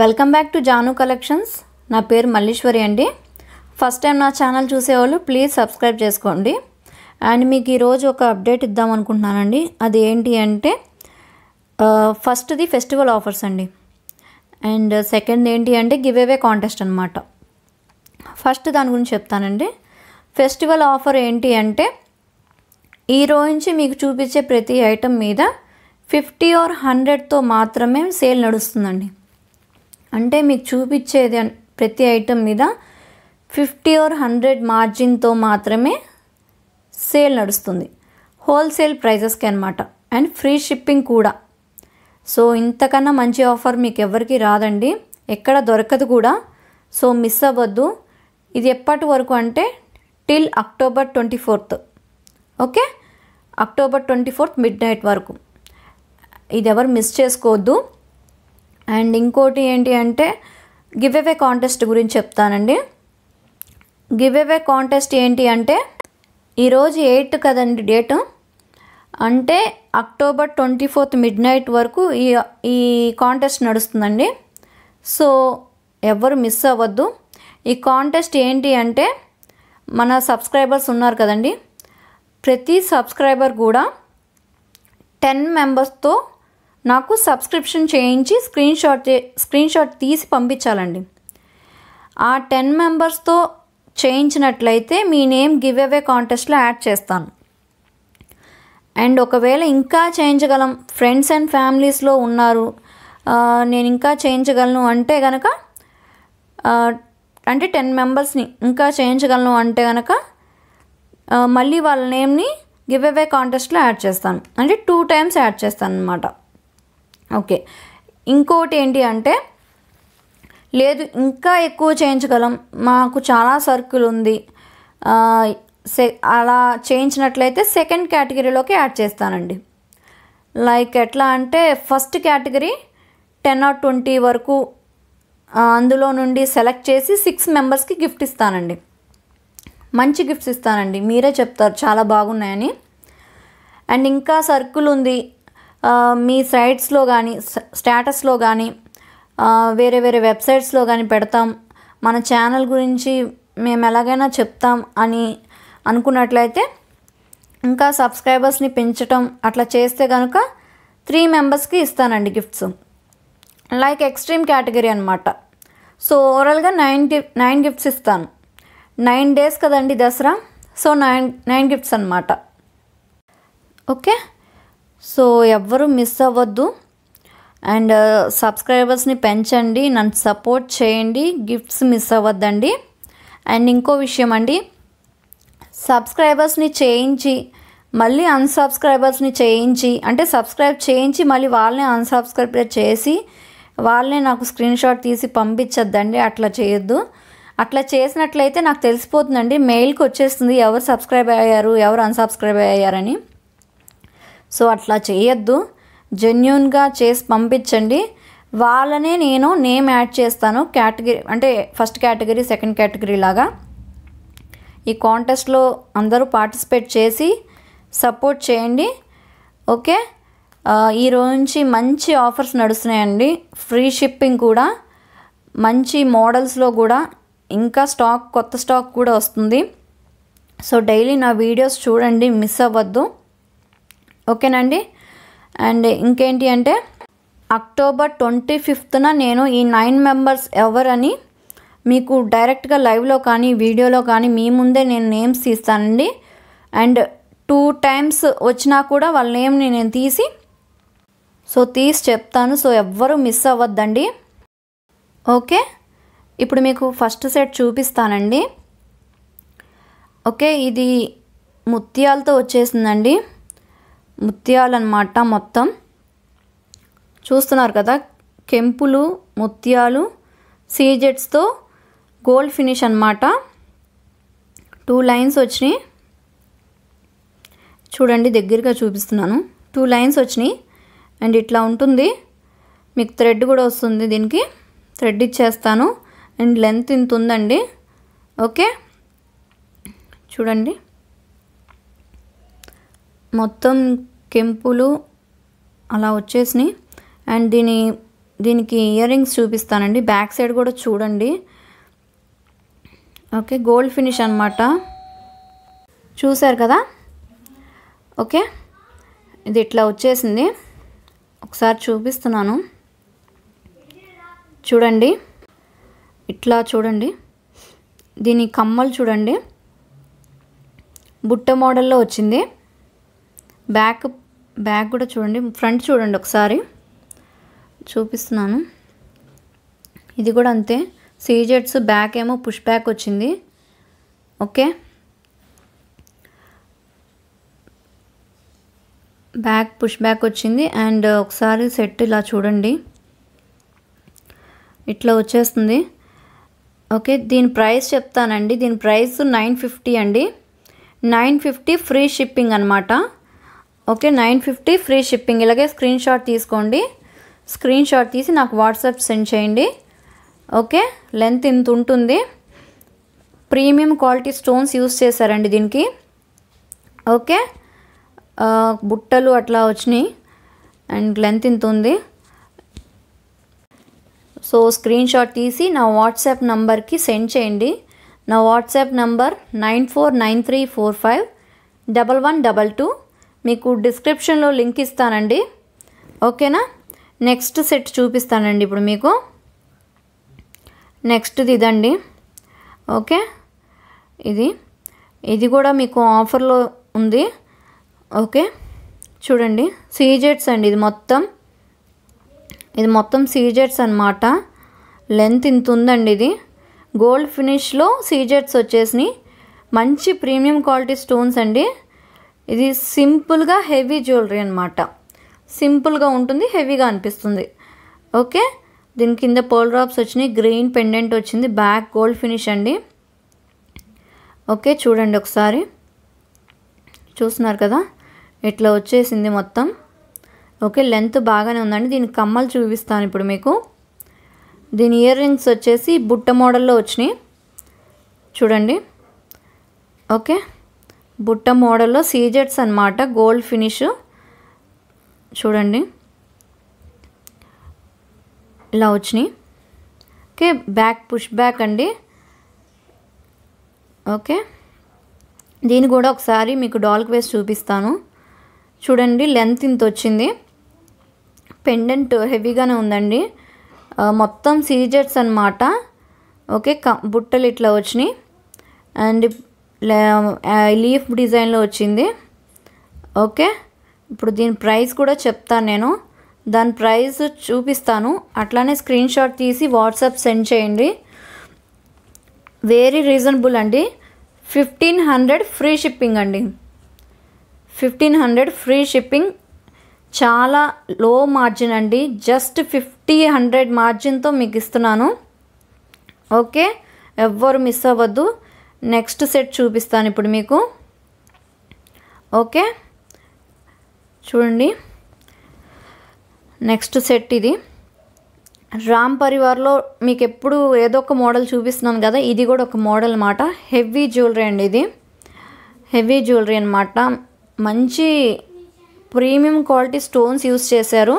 welcome back to Janu collections నా పేరు మల్లీశ్వరి అండి ఫస్ట్ టైం నా ఛానల్ చూసేవాళ్ళు ప్లీజ్ సబ్స్క్రైబ్ చేసుకోండి అండ్ మీకు ఈరోజు ఒక అప్డేట్ ఇద్దాం అనుకుంటున్నానండి అది ఏంటి అంటే ఫస్ట్ది ఫెస్టివల్ ఆఫర్స్ అండి అండ్ సెకండ్ ఏంటి అంటే గివ్ అవే కాంటెస్ట్ అనమాట ఫస్ట్ దాని గురించి చెప్తానండి ఫెస్టివల్ ఆఫర్ ఏంటి అంటే ఈరోజు మీకు చూపించే ప్రతి ఐటెం మీద ఫిఫ్టీ ఆర్ హండ్రెడ్తో మాత్రమే సేల్ నడుస్తుందండి అంటే మీకు చూపించేది ప్రతి ఐటెం మీద ఫిఫ్టీ ఆర్ హండ్రెడ్ మార్జిన్తో మాత్రమే సేల్ నడుస్తుంది హోల్సేల్ ప్రైజెస్కి అనమాట అండ్ ఫ్రీ షిప్పింగ్ కూడా సో ఇంతకన్నా మంచి ఆఫర్ మీకు ఎవరికి రాదండి ఎక్కడ దొరకదు కూడా సో మిస్ అవ్వద్దు ఇది ఎప్పటి వరకు అంటే till October twenty fourth okay October twenty fourth midnight వరకు ఇది ఎవరు మిస్ చేసుకోవద్దు అండ్ ఇంకోటి ఏంటి అంటే గివ్ అవే కాంటెస్ట్ గురించి చెప్తానండి గివ్ అవే కాంటెస్ట్ ఏంటి అంటే ఈరోజు ఎయిట్ కదండి డేటు అంటే October twenty fourth midnight వరకు ఈ ఈ కాంటెస్ట్ నడుస్తుందండి సో ఎవరు మిస్ అవ్వద్దు ఈ కాంటెస్ట్ ఏంటి అంటే మన సబ్స్క్రైబర్స్ ఉన్నారు కదండి ప్రతి సబ్స్క్రైబర్ కూడా టెన్ మెంబర్స్తో నాకు సబ్స్క్రిప్షన్ చేయించి స్క్రీన్ షాట్ స్క్రీన్ షాట్ తీసి పంపించాలండి ఆ టెన్ మెంబర్స్తో చేయించినట్లయితే మీ నేమ్ గివ్ అవే కాంటెస్ట్లో యాడ్ చేస్తాను అండ్ ఒకవేళ ఇంకా చేయించగలం ఫ్రెండ్స్ అండ్ ఫ్యామిలీస్లో ఉన్నారు నేను ఇంకా చేయించగలను అంటే కనుక అంటే టెన్ మెంబర్స్ని ఇంకా చేయించగలను అంటే కనుక మళ్ళీ వాళ్ళ నేమ్ని గివ్ అవే కాంటెస్ట్లో యాడ్ చేస్తాను అంటే టూ టైమ్స్ యాడ్ చేస్తాను అనమాట ఓకే ఇంకోటి ఏంటి అంటే లేదు ఇంకా ఎక్కువ చేయించగలం మాకు చాలా సర్కిల్ ఉంది సె అలా చేయించినట్లయితే సెకండ్ కేటగిరీలోకి యాడ్ చేస్తానండి లైక్ ఎట్లా అంటే first category ten or twenty వరకు అందులో నుండి సెలెక్ట్ చేసి సిక్స్ మెంబర్స్కి గిఫ్ట్ ఇస్తానండి మంచి గిఫ్ట్స్ ఇస్తానండి మీరే చెప్తారు చాలా బాగున్నాయని అండ్ ఇంకా సర్కిల్ ఉంది మీ సైట్స్లో కానీ స్టేటస్లో కానీ వేరే వేరే వెబ్సైట్స్లో కానీ పెడతాం మన ఛానల్ గురించి మేము ఎలాగైనా చెప్తాం అని అనుకున్నట్లయితే ఇంకా సబ్స్క్రైబర్స్ని పెంచటం అట్లా చేస్తే కనుక త్రీ మెంబర్స్కి ఇస్తానండి గిఫ్ట్స్ లైక్ ఎక్స్ట్రీమ్ కేటగిరీ అనమాట సో ఓవరాల్గా నైన్ నైన్ గిఫ్ట్స్ ఇస్తాను నైన్ డేస్ కదండి Dussehra so nine nine gifts అనమాట ఓకే సో ఎవ్వరు మిస్ అవ్వద్దు అండ్ uh, సబ్స్క్రైబర్స్ని పెంచండి నన్ను సపోర్ట్ చేయండి గిఫ్ట్స్ మిస్ అవ్వద్దండి అండ్ ఇంకో విషయం అండి సబ్స్క్రైబర్స్ని చేయించి మళ్ళీ అన్సబ్స్క్రైబర్స్ని చేయించి అంటే సబ్స్క్రైబ్ చేయించి మళ్ళీ వాళ్ళని అన్సబ్స్క్రైబ్ చేసి వాళ్ళని నాకు స్క్రీన్ షాట్ తీసి పంపించద్దండి అట్లా చేయొద్దు అట్లా చేసినట్లయితే నాకు తెలిసిపోతుందండి మెయిల్కి వచ్చేస్తుంది ఎవరు సబ్స్క్రైబ్ అయ్యారు ఎవరు అన్సబ్స్క్రైబ్ అయ్యారని సో అట్లా చేయొద్దు జెన్యున్గా చేసి పంపించండి వాళ్ళనే నేను నేమ్ యాడ్ చేస్తాను కేటగిరీ అంటే ఫస్ట్ కేటగిరీ సెకండ్ కేటగిరీ లాగా ఈ కాంటెస్ట్లో అందరూ పార్టిసిపేట్ చేసి సపోర్ట్ చేయండి ఓకే ఈ రోజు నుంచి మంచి ఆఫర్స్ నడుస్తున్నాయండి ఫ్రీ షిప్పింగ్ కూడా మంచి మోడల్స్లో కూడా ఇంకా స్టాక్ కొత్త స్టాక్ కూడా వస్తుంది సో డైలీ నా వీడియోస్ చూడండి మిస్ అవ్వద్దు ఓకేనండి అండ్ ఇంకేంటి అంటే అక్టోబర్ ట్వంటీ ఫిఫ్త్న నేను ఈ నైన్ మెంబర్స్ ఎవరని మీకు డైరెక్ట్గా లైవ్లో కానీ వీడియోలో కానీ మీ ముందే నేను నేమ్స్ తీస్తానండి అండ్ టూ టైమ్స్ వచ్చినా కూడా వాళ్ళ నేమ్ని నేను తీసి సో తీసి చెప్తాను సో ఎవ్వరు మిస్ అవ్వద్దండి ఓకే ఇప్పుడు మీకు ఫస్ట్ సెట్ చూపిస్తానండి ఓకే ఇది ముత్యాలతో వచ్చేసిందండి ముత్యాలన్నమాట మొత్తం చూస్తున్నారు కదా కెంపులు ముత్యాలు సీజెట్స్తో గోల్డ్ ఫినిష్ అనమాట టూ లైన్స్ వచ్చినాయి చూడండి దగ్గరగా చూపిస్తున్నాను టూ లైన్స్ వచ్చినాయి అండ్ ఇట్లా ఉంటుంది మీకు థ్రెడ్ కూడా వస్తుంది దీనికి థ్రెడ్ ఇచ్చేస్తాను అండ్ లెంత్ ఇంత ఉందండి ఓకే చూడండి మొత్తం కెంపులు అలా వచ్చేసినాయి అండ్ దీని దీనికి ఇయర్ రింగ్స్ చూపిస్తానండి బ్యాక్ సైడ్ కూడా చూడండి ఓకే గోల్డ్ ఫినిష్ అనమాట చూసారు కదా ఓకే ఇది ఇట్లా వచ్చేసింది ఒకసారి చూపిస్తున్నాను చూడండి ఇట్లా చూడండి దీని కమ్మలు చూడండి బుట్ట మోడల్లో వచ్చింది బ్యాక్ బ్యాక్ కూడా చూడండి ఫ్రంట్ చూడండి ఒకసారి చూపిస్తున్నాను ఇది కూడా అంతే సీజెట్స్ బ్యాక్ ఏమో పుష్ బ్యాక్ వచ్చింది ఓకే బ్యాక్ పుష్ బ్యాక్ వచ్చింది అండ్ ఒకసారి సెట్ ఇలా చూడండి ఇట్లా వచ్చేస్తుంది ఓకే దీని ప్రైస్ చెప్తానండి దీని ప్రైస్ నైన్ ఫిఫ్టీ అండి నైన్ ఫిఫ్టీ ఫ్రీ షిప్పింగ్ అనమాట okay nine fifty free shipping ఇలాగే స్క్రీన్ షాట్ తీసుకోండి స్క్రీన్ షాట్ తీసి నాకు వాట్సాప్ సెండ్ చేయండి ఓకే లెంత్ ఇంత ఉంటుంది ప్రీమియం క్వాలిటీ స్టోన్స్ యూస్ చేశారండి దీనికి ఓకే బుట్టలు అట్లా వచ్చినాయి అండ్ లెంత్ ఇంత ఉంది సో స్క్రీన్ షాట్ తీసి నా వాట్సాప్ నంబర్కి సెండ్ చేయండి నా WhatsApp number nine four nine three four five double one double two మీకు డిస్క్రిప్షన్లో లింక్ ఇస్తానండి ఓకేనా నెక్స్ట్ సెట్ చూపిస్తానండి ఇప్పుడు మీకు నెక్స్ట్ది ఇదండి ఓకే ఇది ఇది కూడా మీకు ఆఫర్లో ఉంది ఓకే చూడండి సీజెట్స్ అండి ఇది మొత్తం ఇది మొత్తం సీజెట్స్ అనమాట లెంత్ ఇంత ఉందండి ఇది గోల్డ్ ఫినిష్లో సీజెట్స్ వచ్చేసినాయి మంచి ప్రీమియం క్వాలిటీ స్టోన్స్ అండి ఇది సింపుల్గా హెవీ జ్యువెలరీ అనమాట సింపుల్గా ఉంటుంది హెవీగా అనిపిస్తుంది ఓకే దీని కింద పోల్ డ్రాప్స్ వచ్చినాయి గ్రీన్ పెండెంట్ వచ్చింది బ్యాక్ గోల్డ్ ఫినిష్ అండి ఓకే చూడండి ఒకసారి చూస్తున్నారు కదా ఇట్లా వచ్చేసింది మొత్తం ఓకే లెంత్ బాగానే ఉందండి దీని కమ్మలు చూపిస్తాను ఇప్పుడు మీకు దీని ఇయర్ రింగ్స్ వచ్చేసి బుట్ట మోడల్లో వచ్చినాయి చూడండి ఓకే బుట్ట మోడల్లో సీజెట్స్ అనమాట గోల్డ్ ఫినిష్ చూడండి ఇలా వచ్చినాయి ఓకే బ్యాక్ పుష్ బ్యాక్ అండి ఓకే దీన్ని కూడా ఒకసారి మీకు డాల్క్ వేసి చూపిస్తాను చూడండి లెంత్ ఇంత వచ్చింది పెండెంట్ హెవీగానే ఉందండి మొత్తం సీజెట్స్ అనమాట ఓకే బుట్టలు ఇట్లా వచ్చినాయి అండ్ లీఫ్ డిజైన్లో వచ్చింది ఓకే ఇప్పుడు దీని ప్రైస్ కూడా చెప్తాను నేను దాని ప్రైస్ చూపిస్తాను అట్లానే స్క్రీన్షాట్ తీసి వాట్సాప్ సెండ్ చేయండి వెరీ రీజనబుల్ అండి ఫిఫ్టీన్ హండ్రెడ్ ఫ్రీ షిప్పింగ్ అండి ఫిఫ్టీన్ హండ్రెడ్ ఫ్రీ షిప్పింగ్ చాలా లో మార్జిన్ అండి జస్ట్ ఫిఫ్టీ హండ్రెడ్ మార్జిన్తో మీకు ఇస్తున్నాను ఓకే ఎవ్వరు మిస్ అవ్వద్దు నెక్స్ట్ సెట్ చూపిస్తాను ఇప్పుడు మీకు ఓకే చూడండి నెక్స్ట్ సెట్ ఇది రామ్ పరివార్లో మీకు ఎప్పుడు ఏదో ఒక మోడల్ చూపిస్తున్నాను కదా ఇది కూడా ఒక మోడల్ అనమాట హెవీ జ్యువెలరీ అండి ఇది హెవీ జ్యువెలరీ అనమాట మంచి ప్రీమియం క్వాలిటీ స్టోన్స్ యూస్ చేశారు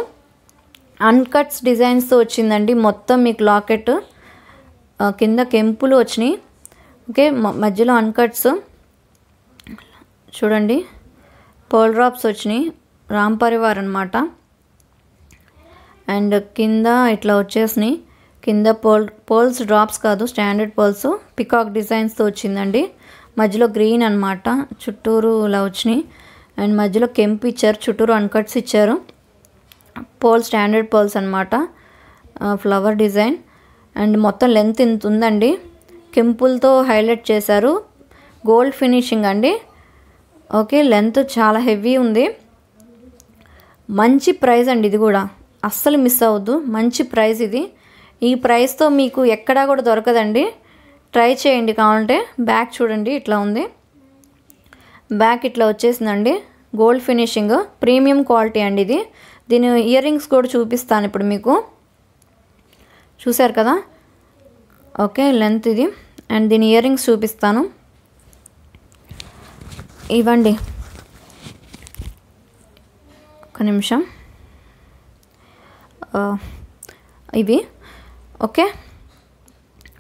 అన్కట్స్ డిజైన్స్తో వచ్చిందండి మొత్తం మీకు లాకెట్ కింద కెంపులు వచ్చినాయి ఓకే మధ్యలో అన్కట్స్ చూడండి పోల్ డ్రాప్స్ వచ్చినాయి రామ్ పరివార్ అనమాట అండ్ కింద ఇట్లా వచ్చేసినాయి కింద పోల్ పోల్స్ డ్రాప్స్ కాదు స్టాండర్డ్ పోల్స్ పికాక్ డిజైన్స్తో వచ్చిందండి మధ్యలో గ్రీన్ అనమాట చుట్టూరు ఇలా వచ్చినాయి అండ్ మధ్యలో కెంప్ ఇచ్చారు చుట్టూరు అన్కట్స్ ఇచ్చారు పోల్ స్టాండర్డ్ పోల్స్ అనమాట ఫ్లవర్ డిజైన్ అండ్ మొత్తం లెంత్ ఇంత ఉందండి కెంపుల్తో హైలైట్ చేశారు గోల్డ్ ఫినిషింగ్ అండి ఓకే లెంత్ చాలా హెవీ ఉంది మంచి ప్రైస్ అండి ఇది కూడా అస్సలు మిస్ అవ్వద్దు మంచి ప్రైస్ ఇది ఈ ప్రైస్తో మీకు ఎక్కడా కూడా దొరకదండి ట్రై చేయండి కావాలంటే బ్యాక్ చూడండి ఇట్లా ఉంది బ్యాక్ ఇట్లా వచ్చేసిందండి గోల్డ్ ఫినిషింగ్ ప్రీమియం క్వాలిటీ అండి ఇది దీని ఇయర్ రింగ్స్ కూడా చూపిస్తాను ఇప్పుడు మీకు చూశారు కదా ఓకే లెంత్ ఇది అండ్ దీని ఇయర్ రింగ్స్ చూపిస్తాను ఇవ్వండి ఒక నిమిషం ఇవి ఓకే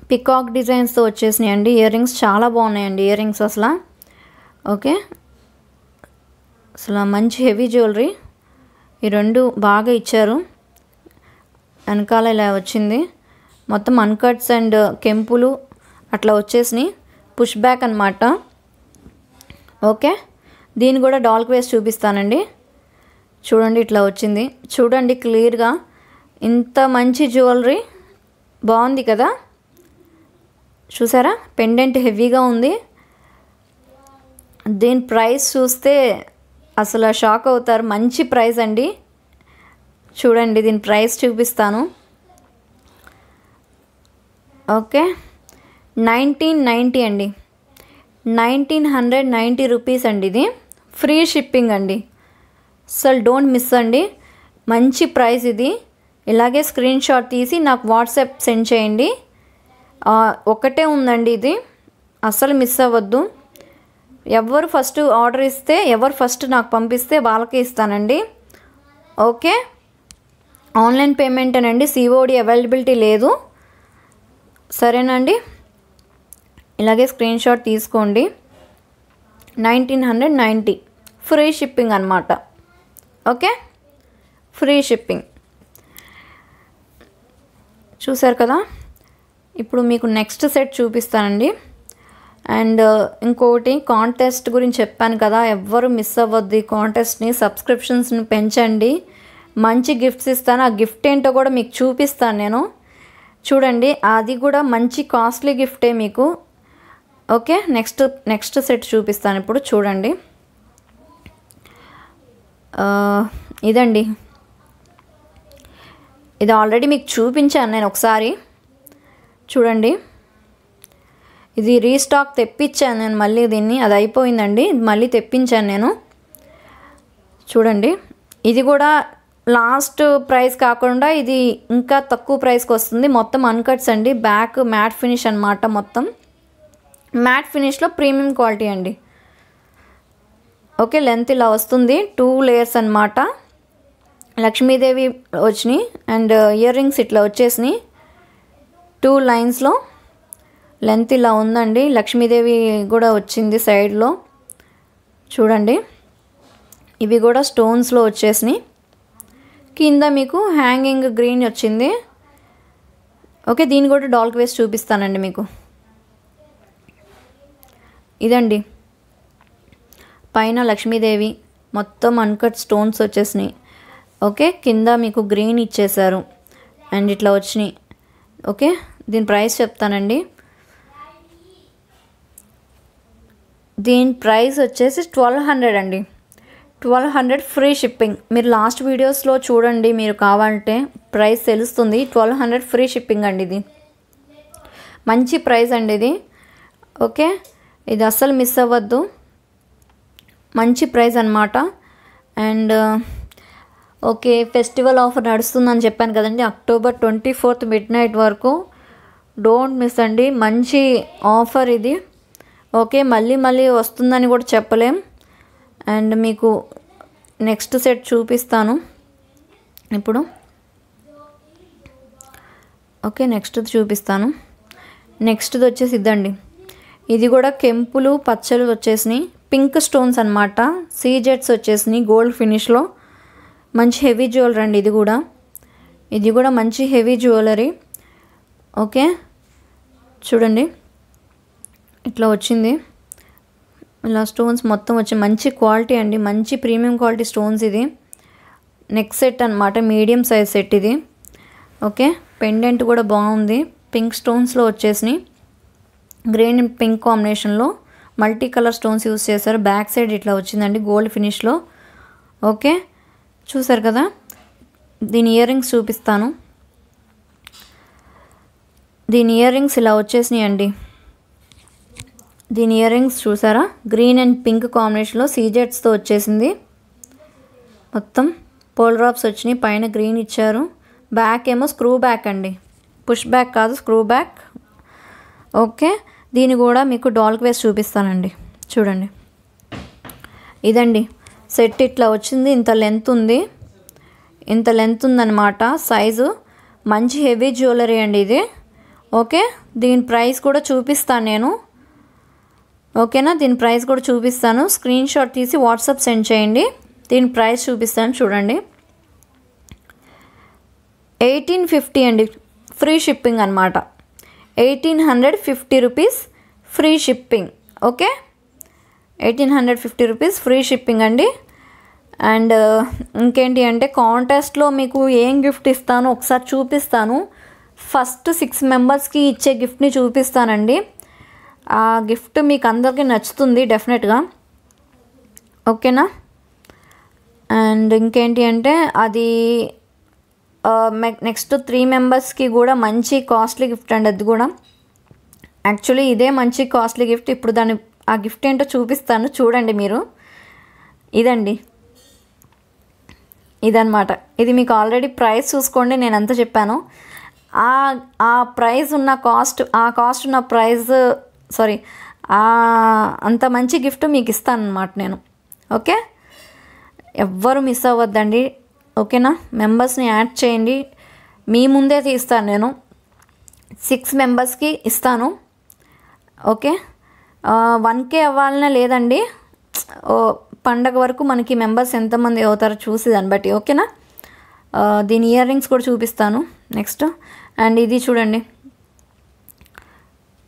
పికాక్ డిజైన్స్తో వచ్చేసినాయండి ఇయర్ రింగ్స్ చాలా బాగున్నాయండి ఇయర్ రింగ్స్ అసలు ఓకే అసలు మంచి హెవీ జ్యువెలరీ ఈ రెండు బాగా ఇచ్చారు వెనకాల ఇలా వచ్చింది మొత్తం అన్కట్స్ అండ్ కెంపులు అట్లా వచ్చేసినాయి పుష్ బ్యాక్ అనమాట ఓకే దీన్ని కూడా డాల్క్ వేసి చూపిస్తానండి చూడండి ఇట్లా వచ్చింది చూడండి క్లియర్గా ఇంత మంచి జ్యువెలరీ బాగుంది కదా చూసారా పెండెంట్ హెవీగా ఉంది దీని ప్రైస్ చూస్తే అసలు షాక్ అవుతారు మంచి ప్రైస్ అండి చూడండి దీని ప్రైస్ చూపిస్తాను ఓకే నైన్టీన్ నైంటీ అండి నైన్టీన్ హండ్రెడ్ నైంటీ రూపీస్ అండి ఇది ఫ్రీ షిప్పింగ్ అండి అసలు డోంట్ మిస్ అండి మంచి ప్రైస్ ఇది ఇలాగే స్క్రీన్ షాట్ తీసి నాకు వాట్సాప్ సెండ్ చేయండి ఒకటే ఉందండి ఇది అస్సలు మిస్ అవ్వద్దు ఎవరు ఫస్ట్ ఆర్డర్ ఇస్తే ఎవరు ఫస్ట్ నాకు పంపిస్తే వాళ్ళకే ఇస్తానండి ఓకే ఆన్లైన్ పేమెంట్ అనండి సిఓడి అవైలబిలిటీ లేదు సరేనండి ఇలాగే స్క్రీన్ షాట్ తీసుకోండి nineteen hundred ninety free shipping అనమాట ఓకే ఫ్రీ షిప్పింగ్ చూసారు కదా ఇప్పుడు మీకు నెక్స్ట్ సెట్ చూపిస్తానండి అండ్ uh, ఇంకోటి కాంటెస్ట్ గురించి చెప్పాను కదా ఎవ్వరు మిస్ అవ్వద్దు ఈ కాంటెస్ట్ని సబ్స్క్రిప్షన్స్ని పెంచండి మంచి గిఫ్ట్స్ ఇస్తాను ఆ గిఫ్ట్ ఏంటో కూడా మీకు చూపిస్తాను నేను చూడండి అది కూడా మంచి కాస్ట్లీ గిఫ్టే మీకు ఓకే నెక్స్ట్ నెక్స్ట్ సెట్ చూపిస్తాను ఇప్పుడు చూడండి ఇదండి ఇది ఆల్రెడీ మీకు చూపించాను నేను ఒకసారి చూడండి ఇది రీస్టాక్ తెప్పించాను నేను మళ్ళీ దీన్ని అది అయిపోయిందండి మళ్ళీ తెప్పించాను నేను చూడండి ఇది కూడా లాస్ట్ ప్రైస్ కాకుండా ఇది ఇంకా తక్కువ ప్రైస్కి వస్తుంది మొత్తం అన్కట్స్ అండి బ్యాక్ మ్యాట్ ఫినిష్ అనమాట మొత్తం మ్యాట్ ఫినిష్లో ప్రీమియం క్వాలిటీ అండి ఓకే లెంత్ ఇలా వస్తుంది టూ లేయర్స్ అనమాట లక్ష్మీదేవి వచ్చినాయి అండ్ ఇయర్ రింగ్స్ ఇట్లా వచ్చేసినాయి టూ లైన్స్లో లెంత్ ఇలా ఉందండి లక్ష్మీదేవి కూడా వచ్చింది సైడ్లో చూడండి ఇవి కూడా స్టోన్స్లో వచ్చేసినాయి కింద మీకు హ్యాంగింగ్ గ్రీన్ వచ్చింది ఓకే దీన్ని కూడా డాల్క్ వేసి చూపిస్తానండి మీకు ఇదండి పైన లక్ష్మీదేవి మొత్తం అన్కట్ స్టోన్స్ వచ్చేసినాయి ఓకే కింద మీకు గ్రీన్ ఇచ్చేశారు అండ్ ఇట్లా వచ్చినాయి ఓకే దీని ప్రైస్ చెప్తానండి దీని ప్రైస్ వచ్చేసి ట్వెల్వ్ హండ్రెడ్ అండి ట్వెల్వ్ హండ్రెడ్ ఫ్రీ షిప్పింగ్ మీరు లాస్ట్ వీడియోస్లో చూడండి మీరు కావాలంటే ప్రైస్ తెలుస్తుంది ట్వెల్వ్ హండ్రెడ్ ఫ్రీ షిప్పింగ్ అండి ఇది మంచి ప్రైస్ అండి ఇది ఓకే ఇది అస్సలు మిస్ అవ్వద్దు మంచి ప్రైస్ అనమాట అండ్ ఓకే ఫెస్టివల్ ఆఫర్ నడుస్తుందని చెప్పాను కదండి October twenty fourth midnight వరకు డోంట్ మిస్ అండి మంచి ఆఫర్ ఇది ఓకే మళ్ళీ మళ్ళీ వస్తుందని కూడా చెప్పలేం అండ్ మీకు నెక్స్ట్ సెట్ చూపిస్తాను ఇప్పుడు ఓకే నెక్స్ట్ చూపిస్తాను నెక్స్ట్ది వచ్చేసి ఇద్దండి ఇది కూడా కెంపులు పచ్చలు వచ్చేసినాయి పింక్ స్టోన్స్ అనమాట సీ జెట్స్ వచ్చేసినాయి గోల్డ్ ఫినిష్లో మంచి హెవీ జ్యువెలరీ అండి ఇది కూడా ఇది కూడా మంచి హెవీ జ్యువెలరీ ఓకే చూడండి ఇట్లా వచ్చింది ఇలా స్టోన్స్ మొత్తం వచ్చి మంచి క్వాలిటీ అండి మంచి ప్రీమియం క్వాలిటీ స్టోన్స్ ఇది నెక్ సెట్ అనమాట మీడియం సైజ్ సెట్ ఇది ఓకే పెండెంట్ కూడా బాగుంది పింక్ స్టోన్స్లో వచ్చేసినాయి గ్రీన్ పింక్ కాంబినేషన్లో మల్టీ కలర్ స్టోన్స్ యూస్ చేశారు బ్యాక్ సైడ్ ఇట్లా వచ్చిందండి గోల్డ్ ఫినిష్లో ఓకే చూసారు కదా దీని ఇయర్ రింగ్స్ చూపిస్తాను దీని ఇయర్ రింగ్స్ ఇలా వచ్చేసినాయి అండి దీని ఇయర్ రింగ్స్ చూసారా గ్రీన్ అండ్ పింక్ కాంబినేషన్లో సీజెట్స్తో వచ్చేసింది మొత్తం పోల్ డ్రాప్స్ వచ్చినాయి పైన గ్రీన్ ఇచ్చారు బ్యాక్ ఏమో స్క్రూ బ్యాక్ అండి పుష్ బ్యాక్ కాదు స్క్రూ బ్యాక్ ఓకే దీని కూడా మీకు డాల్క్ వేసి చూపిస్తానండి చూడండి ఇదండి సెట్ ఇట్లా వచ్చింది ఇంత లెంత్ ఉంది ఇంత లెంత్ ఉందన్నమాట సైజు మంచి హెవీ జ్యువెలరీ అండి ఇది ఓకే దీని ప్రైస్ కూడా చూపిస్తాను నేను ఓకేనా దీని ప్రైస్ కూడా చూపిస్తాను స్క్రీన్ షాట్ తీసి వాట్సాప్ సెండ్ చేయండి దీని ప్రైస్ చూపిస్తాను చూడండి ఎయిటీన్ ఫిఫ్టీ అండి ఫ్రీ షిప్పింగ్ అనమాట eighteen hundred fifty rupees free shipping okay eighteen hundred fifty rupees free shipping అండి అండ్ ఇంకేంటి అంటే కాంటెస్ట్లో మీకు ఏం గిఫ్ట్ ఇస్తానో ఒకసారి చూపిస్తాను ఫస్ట్ సిక్స్ మెంబర్స్కి ఇచ్చే గిఫ్ట్ని చూపిస్తానండి ఆ గిఫ్ట్ మీకు అందరికీ నచ్చుతుంది డెఫినెట్గా ఓకేనా అండ్ ఇంకేంటి అంటే అది నెక్స్ట్ త్రీ మెంబర్స్కి కూడా మంచి కాస్ట్లీ గిఫ్ట్ అండి అది కూడా యాక్చువల్లీ ఇదే మంచి కాస్ట్లీ గిఫ్ట్ ఇప్పుడు దాని ఆ గిఫ్ట్ ఏంటో చూపిస్తాను చూడండి మీరు ఇదండి ఇదనమాట ఇది మీకు ఆల్రెడీ ప్రైస్ చూసుకోండి నేను ఎంత చెప్పాను ఆ ఆ ప్రైస్ ఉన్న కాస్ట్ ఆ కాస్ట్ ఉన్న ప్రైస్ సారీ అంత మంచి గిఫ్ట్ మీకు ఇస్తాను అనమాట నేను ఓకే ఎవ్వరు మిస్ అవ్వద్దండి ఓకేనా మెంబర్స్ని యాడ్ చేయండి మీ ముందే తీస్తాను నేను సిక్స్ మెంబర్స్కి ఇస్తాను ఓకే వన్ కే అవ్వాలనే లేదండి పండగ వరకు మనకి మెంబర్స్ ఎంతమంది అవుతారో చూసి దాన్ని బట్టి ఓకేనా దీని ఇయర్ రింగ్స్ కూడా చూపిస్తాను నెక్స్ట్ అండ్ ఇది చూడండి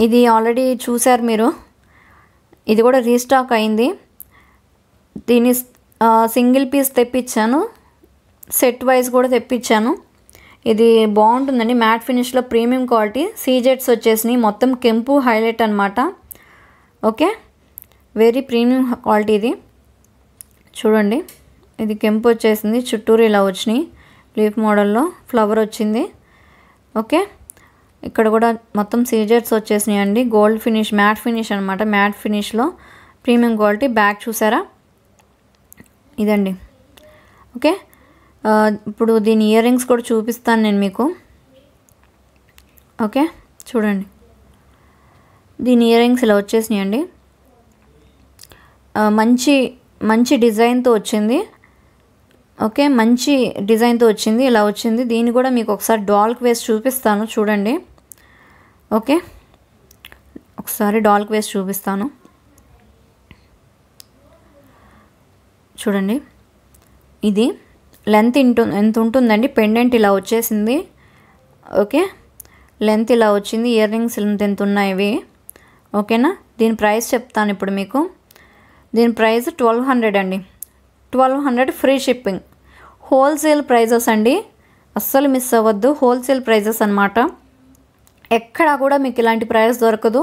ఇది ఆల్రెడీ చూశారు మీరు ఇది కూడా రీస్టాక్ అయింది దీని సింగిల్ పీస్ తెప్పించాను సెట్ వైజ్ కూడా తెప్పించాను ఇది బాగుంటుందండి మ్యాట్ ఫినిష్లో ప్రీమియం క్వాలిటీ సీజెట్స్ వచ్చేసినాయి మొత్తం కెంపు హైలైట్ అనమాట ఓకే వెరీ ప్రీమియం క్వాలిటీ ఇది చూడండి ఇది కెంపు వచ్చేసింది చుట్టూరు ఇలా వచ్చినాయి లీఫ్ మోడల్లో ఫ్లవర్ వచ్చింది ఓకే ఇక్కడ కూడా మొత్తం సీజర్స్ వచ్చేసినాయి అండి గోల్డ్ ఫినిష్ మ్యాట్ ఫినిష్ అనమాట మ్యాట్ ఫినిష్లో ప్రీమియం క్వాలిటీ బ్యాగ్ చూసారా ఇదండి ఓకే ఇప్పుడు దీని ఇయర్ రింగ్స్ కూడా చూపిస్తాను నేను మీకు ఓకే చూడండి దీని ఇయర్ రింగ్స్ ఇలా వచ్చేసినాయి అండి మంచి మంచి డిజైన్తో వచ్చింది ఓకే మంచి డిజైన్తో వచ్చింది ఇలా వచ్చింది దీన్ని కూడా మీకు ఒకసారి డాల్క్ వేసి చూపిస్తాను చూడండి ఓకే ఒకసారి డాల్క్ వేసి చూపిస్తాను చూడండి ఇది లెంత్ ఇంటు ఎంత ఉంటుందండి పెండెంట్ ఇలా వచ్చేసింది ఓకే లెంత్ ఇలా వచ్చింది ఇయర్ రింగ్స్ ఎంత ఉన్నాయి ఓకేనా దీని ప్రైస్ చెప్తాను ఇప్పుడు మీకు దీని ప్రైస్ ట్వెల్వ్ హండ్రెడ్ అండి twelve hundred free shipping wholesale prices అండి అస్సలు మిస్ అవ్వద్దు హోల్సేల్ ప్రైజెస్ అనమాట ఎక్కడా కూడా మీకు ఇలాంటి ప్రైస్ దొరకదు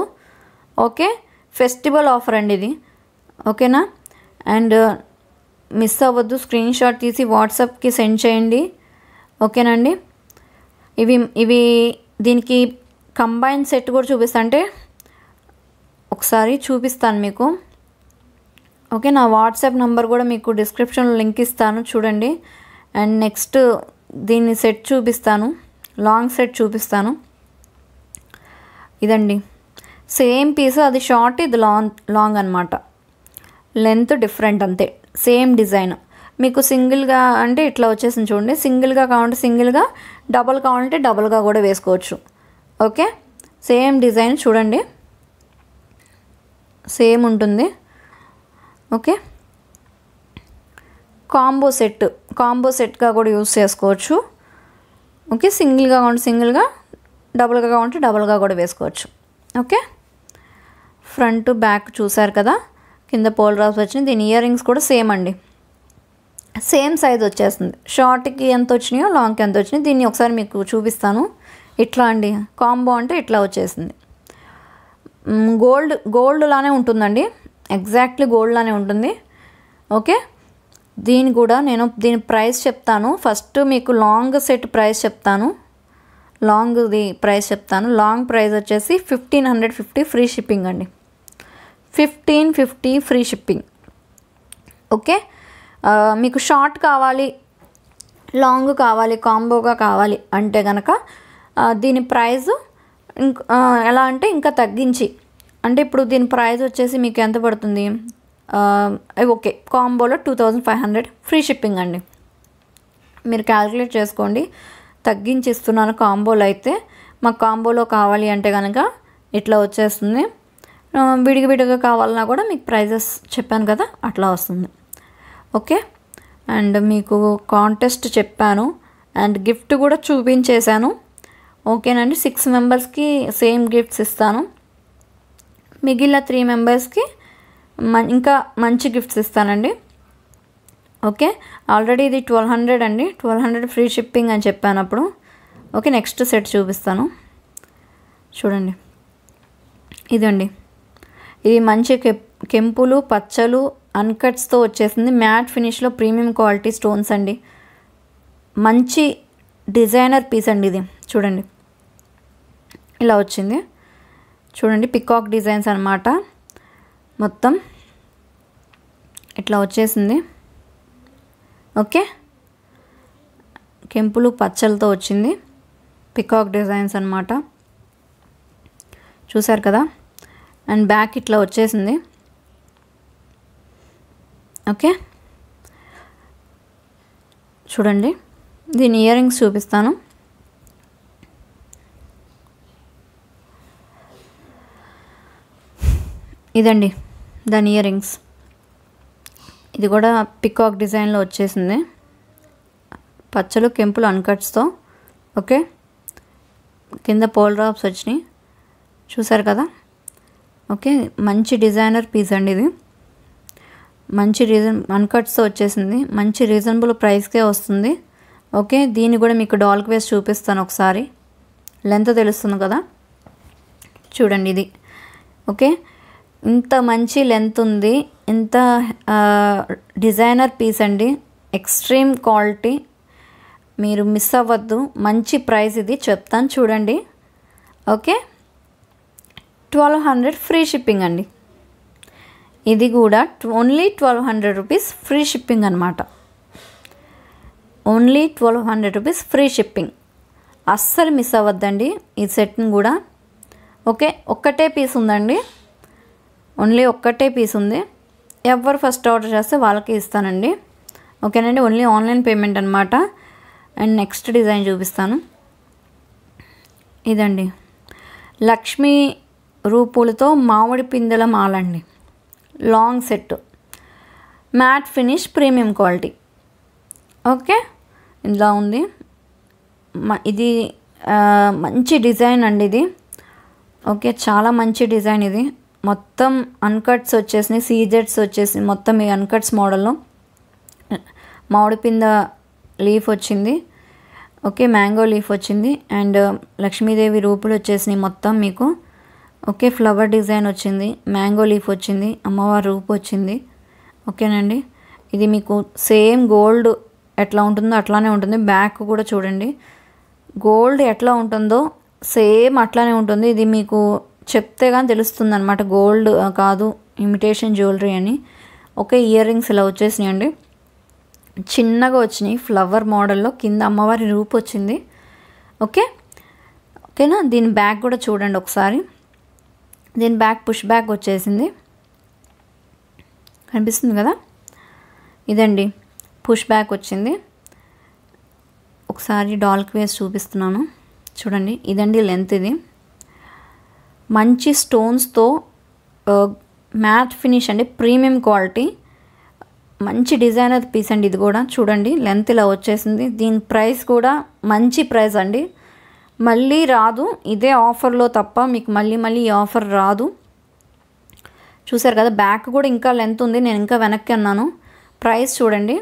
ఓకే ఫెస్టివల్ ఆఫర్ అండి ఇది ఓకేనా అండ్ uh, మిస్ అవ్వద్దు స్క్రీన్ షాట్ తీసి వాట్సాప్కి సెండ్ చేయండి ఓకేనండి ఇవి ఇవి దీనికి కంబైన్ సెట్ కూడా చూపిస్తా అంటే ఒకసారి చూపిస్తాను మీకు ఓకే నా వాట్సాప్ నంబర్ కూడా మీకు డిస్క్రిప్షన్లో లింక్ ఇస్తాను చూడండి అండ్ నెక్స్ట్ దీన్ని సెట్ చూపిస్తాను లాంగ్ సెట్ చూపిస్తాను ఇదండి సేమ్ పీస్ అది షార్ట్ ఇది లాంగ్ లాంగ్ అనమాట లెంత్ డిఫరెంట్ అంతే సేమ్ డిజైన్ మీకు సింగిల్గా అంటే ఇట్లా వచ్చేసింది చూడండి సింగిల్గా కావాలంటే సింగిల్గా డబల్ కావాలంటే డబల్గా కూడా వేసుకోవచ్చు ఓకే సేమ్ డిజైన్ చూడండి సేమ్ ఉంటుంది ఓకే కాంబో సెట్ కాంబో సెట్గా కూడా యూస్ చేసుకోవచ్చు ఓకే సింగిల్గా కావాలంటే సింగిల్గా డబుల్గా ఉంటే డబుల్గా కూడా వేసుకోవచ్చు ఓకే ఫ్రంట్ బ్యాక్ చూసారు కదా కింద పోల్ రాస్ వచ్చినాయి దీని ఇయర్ రింగ్స్ కూడా సేమ్ అండి సేమ్ సైజ్ వచ్చేస్తుంది షార్ట్కి ఎంత వచ్చినాయో లాంగ్కి ఎంత వచ్చినాయి దీన్ని ఒకసారి మీకు చూపిస్తాను ఇట్లా అండి కాంబో అంటే ఇట్లా వచ్చేసింది గోల్డ్ గోల్డ్ లానే ఉంటుందండి ఎగ్జాక్ట్లీ గోల్డ్ లానే ఉంటుంది ఓకే దీని కూడా నేను దీని ప్రైస్ చెప్తాను ఫస్ట్ మీకు లాంగ్ సెట్ ప్రైస్ చెప్తాను లాంగ్ది ప్రైస్ చెప్తాను లాంగ్ ప్రైస్ వచ్చేసి fifteen hundred fifty free shipping అండి fifteen fifty free shipping okay మీకు షార్ట్ కావాలి లాంగ్ కావాలి కాంబోగా కావాలి అంటే కనుక దీని ప్రైస్ ఎలా అంటే ఇంకా తగ్గించి అంటే ఇప్పుడు దీని ప్రైస్ వచ్చేసి మీకు ఎంత పడుతుంది ఓకే కాంబోలో two thousand five hundred free shipping అండి మీరు క్యాలిక్యులేట్ చేసుకోండి తగ్గించిస్తున్నాను కాంబోలో అయితే మాకు కాంబోలో కావాలి అంటే కనుక ఇట్లా వచ్చేస్తుంది విడిగి విడిగా కావాలన్నా కూడా మీకు ప్రైజెస్ చెప్పాను కదా అట్లా వస్తుంది ఓకే అండ్ మీకు కాంటెస్ట్ చెప్పాను అండ్ గిఫ్ట్ కూడా చూపించేశాను ఓకేనండి సిక్స్ మెంబర్స్కి సేమ్ గిఫ్ట్స్ ఇస్తాను మిగిలిన త్రీ మెంబర్స్కి మ ఇంకా మంచి గిఫ్ట్స్ ఇస్తానండి ఓకే ఆల్రెడీ ఇది ట్వెల్వ్ హండ్రెడ్ అండి ట్వెల్వ్ హండ్రెడ్ ఫ్రీ షిప్పింగ్ అని చెప్పాను అప్పుడు ఓకే నెక్స్ట్ సెట్ చూపిస్తాను చూడండి ఇదండి ఇది మంచి కెంపులు పచ్చలు అన్కట్స్తో వచ్చేసింది మ్యాట్ ఫినిష్లో ప్రీమియం క్వాలిటీ స్టోన్స్ అండి మంచి డిజైనర్ పీస్ అండి ఇది చూడండి ఇలా వచ్చింది చూడండి పికాక్ డిజైన్స్ అనమాట మొత్తం ఇట్లా వచ్చేసింది ఓకే కెంపులు పచ్చలతో వచ్చింది పికాక్ డిజైన్స్ అనమాట చూసారు కదా అండ్ బ్యాక్ ఇట్లా వచ్చేసింది ఓకే చూడండి దీని ఇయర్ రింగ్స్ చూపిస్తాను ఇదండి దాని ఇయర్ రింగ్స్ ఇది కూడా పికాక్ డిజైన్లో వచ్చేసింది పచ్చలు కెంపులు అన్కట్స్తో ఓకే కింద పోల్ డ్రాప్స్ వచ్చినాయి చూసారు కదా ఓకే మంచి డిజైనర్ పీస్ అండి ఇది మంచి రీజన్ అన్కట్స్తో వచ్చేసింది మంచి రీజనబుల్ ప్రైస్కే వస్తుంది ఓకే దీన్ని కూడా మీకు డాల్క్ వేస్ చూపిస్తాను ఒకసారి లెంత్ తెలుస్తుంది కదా చూడండి ఇది ఓకే ఇంత మంచి లెంత్ ఉంది ఇంత డిజైనర్ పీస్ అండి ఎక్స్ట్రీమ్ క్వాలిటీ మీరు మిస్ అవ్వద్దు మంచి ప్రైస్ ఇది చెప్తాను చూడండి okay twelve hundred free shipping అండి ఇది కూడా only twelve hundred rupees free shipping అనమాట only twelve hundred rupees free shipping అస్సలు మిస్ అవ్వద్దండి ఈ సెట్ని కూడా ఓకే ఒక్కటే పీస్ ఉందండి ఓన్లీ ఒక్కటే పీస్ ఉంది ఎవరు ఫస్ట్ ఆర్డర్ చేస్తే వాళ్ళకే ఇస్తానండి ఓకేనండి ఓన్లీ ఆన్లైన్ పేమెంట్ అనమాట అండ్ నెక్స్ట్ డిజైన్ చూపిస్తాను ఇదండి లక్ష్మీ రూపులతో మామిడి పిందెల మాలండి long set matte finish premium quality okay ఇలా ఉంది ఇది మంచి డిజైన్ అండి ఇది ఓకే చాలా మంచి డిజైన్ ఇది మొత్తం అన్కట్స్ వచ్చేసినాయి సీజెడ్స్ వచ్చేసి మొత్తం ఈ అన్కట్స్ మోడల్లో మామిడిపింద లీఫ్ వచ్చింది ఓకే మ్యాంగో లీఫ్ వచ్చింది అండ్ uh, లక్ష్మీదేవి రూపులు వచ్చేసినాయి మొత్తం మీకు ఓకే ఫ్లవర్ డిజైన్ వచ్చింది మ్యాంగో లీఫ్ వచ్చింది అమ్మవారి రూపు వచ్చింది ఓకేనండి ఇది మీకు సేమ్ గోల్డ్ ఎట్లా ఉంటుందో అట్లానే ఉంటుంది బ్యాక్ కూడా చూడండి గోల్డ్ ఎట్లా ఉంటుందో సేమ్ అట్లానే ఉంటుంది ఇది మీకు చెప్తే కానీ తెలుస్తుంది అనమాట గోల్డ్ కాదు ఇమిటేషన్ జ్యువెలరీ అని ఒకే ఇయర్ రింగ్స్ ఇలా వచ్చేసినాయండి చిన్నగా వచ్చినాయి ఫ్లవర్ మోడల్లో కింద అమ్మవారి రూపు వచ్చింది ఓకే ఓకేనా దీని బ్యాక్ కూడా చూడండి ఒకసారి దీని బ్యాక్ పుష్ బ్యాక్ వచ్చేసింది కనిపిస్తుంది కదా ఇదండి పుష్ బ్యాక్ వచ్చింది ఒకసారి డాల్క్ వేస్ చూపిస్తున్నాను చూడండి ఇదండి లెంత్ ఇది మంచి స్టోన్స్తో మ్యాట్ ఫినిష్ అండి ప్రీమియం క్వాలిటీ మంచి డిజైనర్ పీస్ అండి ఇది కూడా చూడండి లెంత్ ఇలా వచ్చేసింది దీని ప్రైస్ కూడా మంచి ప్రైస్ అండి మళ్ళీ రాదు ఇదే ఆఫర్లో తప్ప మీకు మళ్ళీ మళ్ళీ ఈ ఆఫర్ రాదు చూసారు కదా బ్యాక్ కూడా ఇంకా లెంత్ ఉంది నేను ఇంకా వెనక్కి అన్నాను ప్రైస్ చూడండి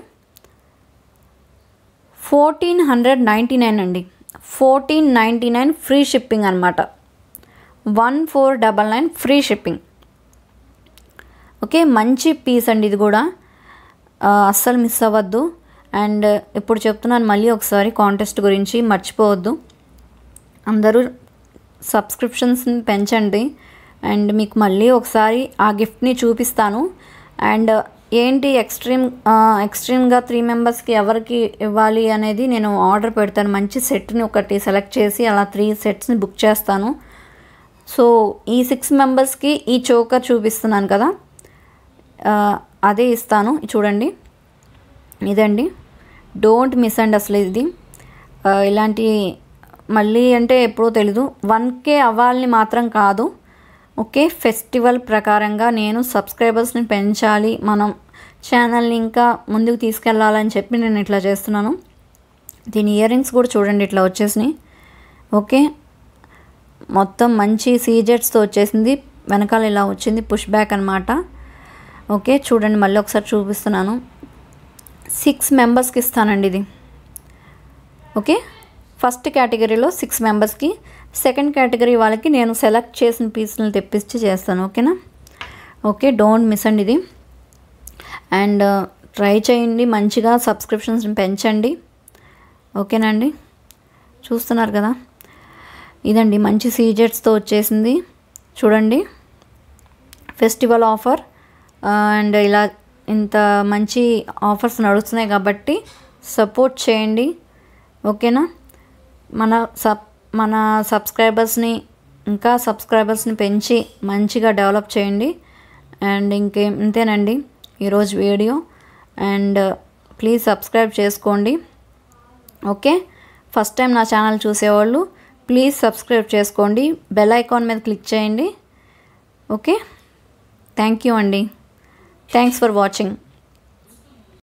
ఫోర్టీన్ హండ్రెడ్ నైంటీ నైన్ అండి fourteen ninety nine free shipping అనమాట one four double nine free shipping okay మంచి పీస్ అండి ఇది కూడా అస్సలు మిస్ అవ్వద్దు అండ్ ఇప్పుడు చెప్తున్నాను మళ్ళీ ఒకసారి కాంటెస్ట్ గురించి మర్చిపోవద్దు అందరూ సబ్స్క్రిప్షన్స్ని పెంచండి అండ్ మీకు మళ్ళీ ఒకసారి ఆ గిఫ్ట్ని చూపిస్తాను అండ్ ఏంటి ఎక్స్ట్రీమ్ ఎక్స్ట్రీమ్గా త్రీ మెంబర్స్కి ఎవరికి ఇవ్వాలి అనేది నేను ఆర్డర్ పెడతాను మంచి సెట్ని ఒకటి సెలెక్ట్ చేసి అలా త్రీ సెట్స్ని బుక్ చేస్తాను సో ఈ సిక్స్ మెంబర్స్కి ఈ చోకర్ చూపిస్తున్నాను కదా అదే ఇస్తాను చూడండి ఇదండి డోంట్ మిస్ అండ్ అసలు ఇది ఇలాంటి మళ్ళీ అంటే ఎప్పుడో తెలీదు వన్ కే అవ్వాలని మాత్రం కాదు ఓకే ఫెస్టివల్ ప్రకారంగా నేను సబ్స్క్రైబర్స్ని పెంచాలి మనం ఛానల్ని ఇంకా ముందుకు తీసుకెళ్ళాలని చెప్పి నేను ఇట్లా చేస్తున్నాను దీని ఇయర్ రింగ్స్ కూడా చూడండి ఇట్లా వచ్చేసినాయి ఓకే మొత్తం మంచి సీజెట్స్తో వచ్చేసింది వెనకాల ఇలా వచ్చింది పుష్ బ్యాక్ అనమాట ఓకే చూడండి మళ్ళీ ఒకసారి చూపిస్తున్నాను సిక్స్ మెంబర్స్కి ఇస్తానండి ఇది ఓకే ఫస్ట్ కేటగిరీలో సిక్స్ మెంబర్స్కి సెకండ్ కేటగిరీ వాళ్ళకి నేను సెలెక్ట్ చేసిన పీసులను తెప్పించి చేస్తాను ఓకేనా ఓకే డోంట్ మిస్ అండి ఇది అండ్ ట్రై uh, చేయండి మంచిగా సబ్స్క్రిప్షన్స్ని పెంచండి ఓకేనండి చూస్తున్నారు కదా ఇదండి మంచి సీజర్స్తో వచ్చేసింది చూడండి ఫెస్టివల్ ఆఫర్ అండ్ ఇలా ఇంత మంచి ఆఫర్స్ నడుస్తున్నాయి కాబట్టి సపోర్ట్ చేయండి ఓకేనా మన సబ్ మన సబ్స్క్రైబర్స్ని ఇంకా సబ్స్క్రైబర్స్ని పెంచి మంచిగా డెవలప్ చేయండి అండ్ ఇంకేం ఇంతేనండి ఈరోజు వీడియో అండ్ ప్లీజ్ సబ్స్క్రైబ్ చేసుకోండి ఓకే ఫస్ట్ టైం నా ఛానల్ చూసేవాళ్ళు ప్లీజ్ సబ్స్క్రైబ్ చేసుకోండి బెల్ ఐకాన్ మీద క్లిక్ చేయండి ఓకే థ్యాంక్ యూ అండి థ్యాంక్స్ ఫర్ వాచింగ్